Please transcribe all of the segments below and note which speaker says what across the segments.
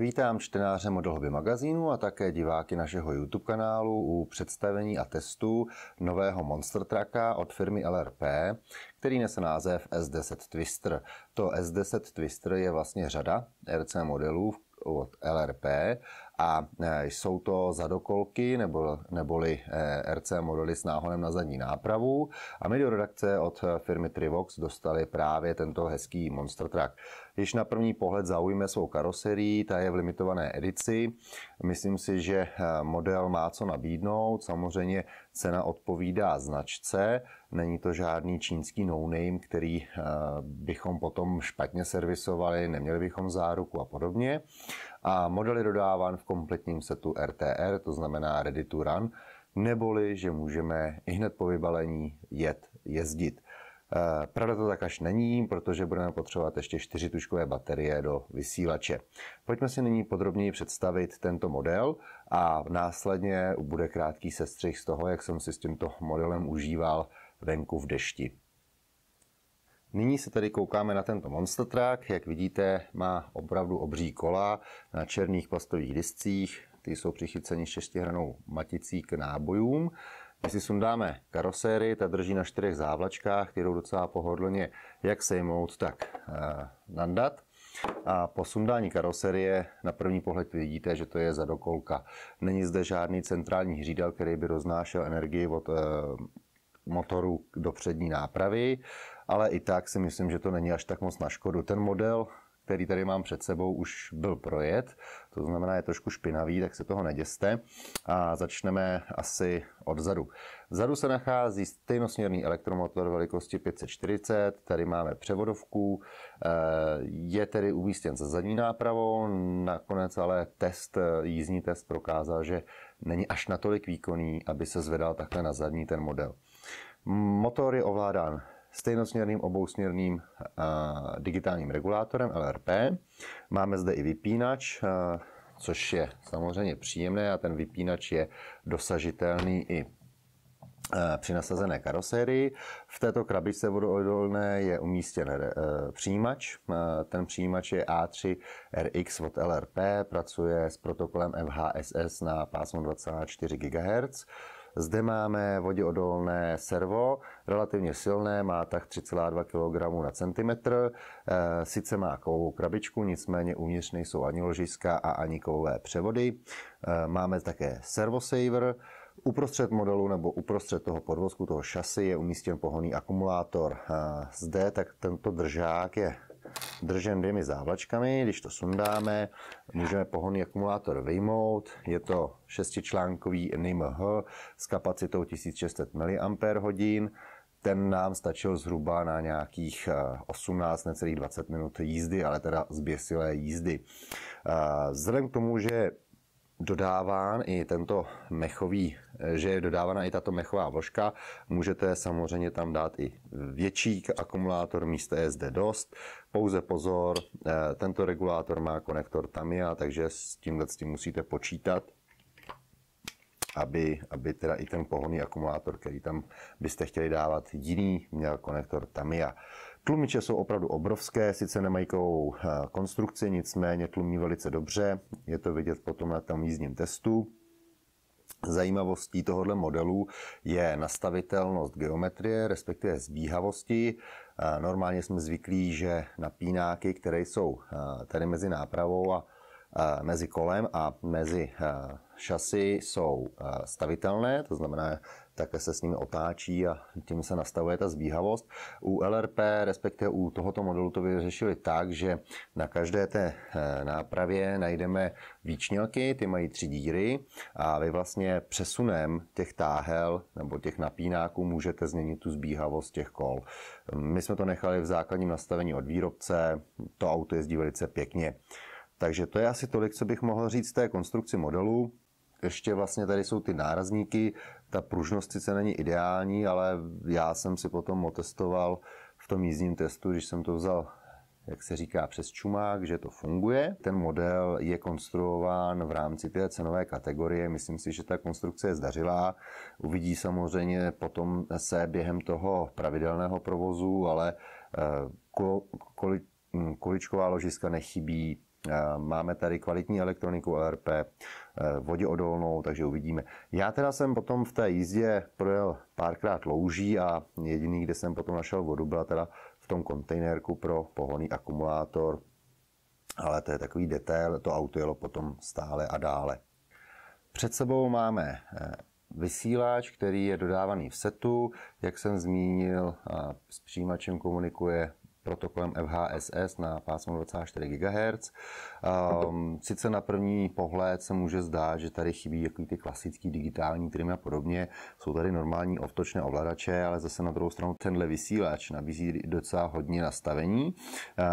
Speaker 1: Vítám čtenáře Modelhobby magazínu a také diváky našeho YouTube kanálu u představení a testů nového Monster Trucka od firmy LRP, který nese název S10 Twister. To S10 Twister je vlastně řada RC modelů od LRP a e, jsou to zadokolky nebo, neboli e, RC modely s náhonem na zadní nápravu a my do redakce od firmy Trivox dostali právě tento hezký Monster Truck. Když na první pohled zaujme svou karoserii, ta je v limitované edici. Myslím si, že e, model má co nabídnout. Samozřejmě Cena odpovídá značce, není to žádný čínský no-name, který eh, bychom potom špatně servisovali, neměli bychom záruku a podobně. A model je dodáván v kompletním setu RTR, to znamená Ready to Run, neboli, že můžeme i hned po vybalení jet jezdit. Eh, pravda to tak až není, protože budeme potřebovat ještě 4 tuškové baterie do vysílače. Pojďme si nyní podrobněji představit tento model a následně bude krátký sestřih z toho, jak jsem si s tímto modelem užíval venku v dešti. Nyní se tady koukáme na tento Monster Truck. Jak vidíte, má opravdu obří kola na černých plastových discích. Ty jsou přichyceny šestihranou maticí k nábojům. Když si sundáme karoséry, ta drží na čtyřech závlačkách, ty jdou docela pohodlně jak sejmout, tak eh, nandat. A po sundání karoserie na první pohled vidíte, že to je zadokolka. Není zde žádný centrální hřídel, který by roznášel energii od e, motoru do přední nápravy, ale i tak si myslím, že to není až tak moc na škodu. Ten model který tady mám před sebou, už byl projet, to znamená je trošku špinavý, tak se toho neděste. A začneme asi odzadu. Vzadu se nachází stejnosměrný elektromotor velikosti 540, tady máme převodovku, eh, je tedy umístěn za zadní nápravou, nakonec ale test, jízdní test prokázal, že není až natolik výkonný, aby se zvedal takhle na zadní ten model. Motor je ovládán stejnosměrným obousměrným eh, digitálním regulátorem LRP. Máme zde i vypínač, eh, což je samozřejmě příjemné a ten vypínač je dosažitelný i eh, při nasazené karosérii. V této krabičce vodoodolné je umístěn přijímač. Ten přijímač je A3 RX od LRP, pracuje s protokolem FHSS na pásmu 2,4 GHz. Zde máme voděodolné servo, relativně silné, má tak 3,2 kg na centimetr. Eh, sice má kovovou krabičku, nicméně uvnitř nejsou ani ložiska a ani kovové převody. Eh, máme také servosaver, Uprostřed modelu nebo uprostřed toho podvozku, toho šasy, je umístěn pohonný akumulátor. Eh, zde tak tento držák je držen dvěmi závlačkami. Když to sundáme, můžeme pohonný akumulátor vyjmout. Je to šestičlánkový NIMH s kapacitou 1600 mAh. Ten nám stačil zhruba na nějakých 18, eh, necelých 20 minut jízdy, ale teda zběsilé jízdy. Eh, vzhledem k tomu, že dodáván i tento mechový, že je dodávána i tato mechová vložka. Můžete samozřejmě tam dát i větší akumulátor místo SD dost. Pouze pozor, eh, tento regulátor má konektor Tamiya, takže s tímhle s tím musíte počítat aby, aby teda i ten pohonný akumulátor, který tam byste chtěli dávat jiný, měl konektor Tamiya. Tlumiče jsou opravdu obrovské, sice nemají kovovou eh, konstrukci, nicméně tlumí velice dobře. Je to vidět potom na tom jízdním testu. Zajímavostí tohoto modelu je nastavitelnost geometrie, respektive zbíhavosti. Eh, normálně jsme zvyklí, že napínáky, které jsou eh, tady mezi nápravou a mezi kolem a mezi šasy jsou stavitelné, to znamená, tak se s nimi otáčí a tím se nastavuje ta zbíhavost. U LRP, respektive u tohoto modelu, to vyřešili tak, že na každé té eh, nápravě najdeme výčnělky, ty mají tři díry a vy vlastně přesunem těch táhel nebo těch napínáků můžete změnit tu zbíhavost těch kol. My jsme to nechali v základním nastavení od výrobce, to auto jezdí velice pěkně. Takže to je asi tolik, co bych mohl říct té konstrukci modelu ještě vlastně tady jsou ty nárazníky, ta pružnost sice není ideální, ale já jsem si potom otestoval v tom jízdním testu, když jsem to vzal jak se říká, přes čumák, že to funguje. Ten model je konstruován v rámci té cenové kategorie. Myslím si, že ta konstrukce je zdařilá. Uvidí samozřejmě potom se během toho pravidelného provozu, ale eh, hm, količková ložiska nechybí, Eh, máme tady kvalitní elektroniku LRP, eh, voděodolnou, takže uvidíme. Já teda jsem potom v té jízdě projel párkrát louží a jediný, kde jsem potom našel vodu, byla teda v tom kontejnerku pro pohoný akumulátor, ale to je takový detail, to auto jelo potom stále a dále. Před sebou máme eh, vysílač, který je dodávaný v setu. Jak jsem zmínil, s přijímačem komunikuje protokolem FHSS na pásmo 24 GHz. Ehm, sice na první pohled se může zdát, že tady chybí jaký ty klasický digitální trimy a podobně. Jsou tady normální ovtočné ovladače, ale zase na druhou stranu tenhle vysílač nabízí docela hodně nastavení. Ehm,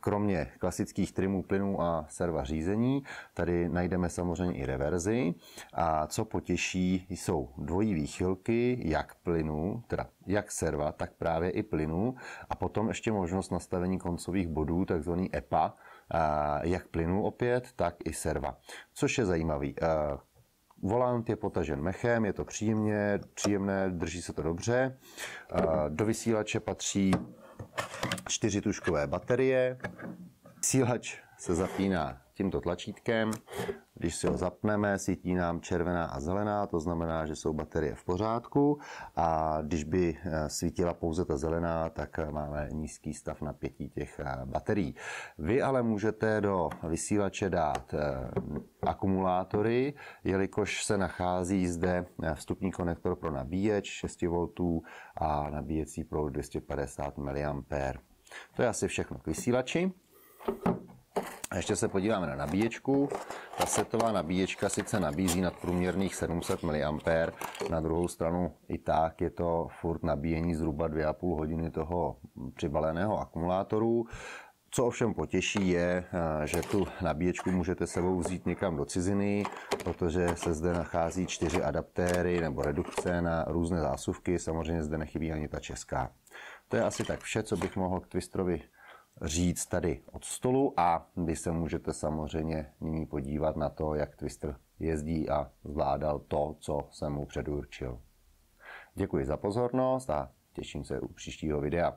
Speaker 1: kromě klasických trimů plynů a serva řízení, tady najdeme samozřejmě i reverzi. A co potěší, jsou dvojí výchylky, jak plynů, teda jak serva, tak právě i plynů. A potom ještě možná možnost nastavení koncových bodů, takzvaný EPA, eh, jak plynu opět, tak i serva. Což je zajímavý. Eh, volant je potažen mechem, je to příjemně, příjemné, drží se to dobře. Eh, do vysílače patří čtyři tuškové baterie. Vysílač se zapíná tímto tlačítkem když si ho zapneme, svítí nám červená a zelená, to znamená, že jsou baterie v pořádku a když by eh, svítila pouze ta zelená, tak eh, máme nízký stav napětí těch eh, baterií. Vy ale můžete do vysílače dát akumulátory, jelikož se nachází zde vstupní konektor pro nabíječ 6V a nabíjecí proud 250 mA. To je asi všechno k vysílači. A ještě se podíváme na nabíječku. Ta setová nabíječka sice nabízí průměrných 700 mA, na druhou stranu i tak je to furt nabíjení zhruba 2,5 hodiny toho přibaleného akumulátoru. Co ovšem potěší je, eh, že tu nabíječku můžete sebou vzít někam do ciziny, protože se zde nachází čtyři adaptéry nebo redukce na různé zásuvky, samozřejmě zde nechybí ani ta česká. To je asi tak vše, co bych mohl k Twistrovi říct tady od stolu a vy se můžete samozřejmě nyní podívat na to, jak Twister jezdí a zvládal to, co jsem mu předurčil. Děkuji za pozornost a těším se u příštího videa.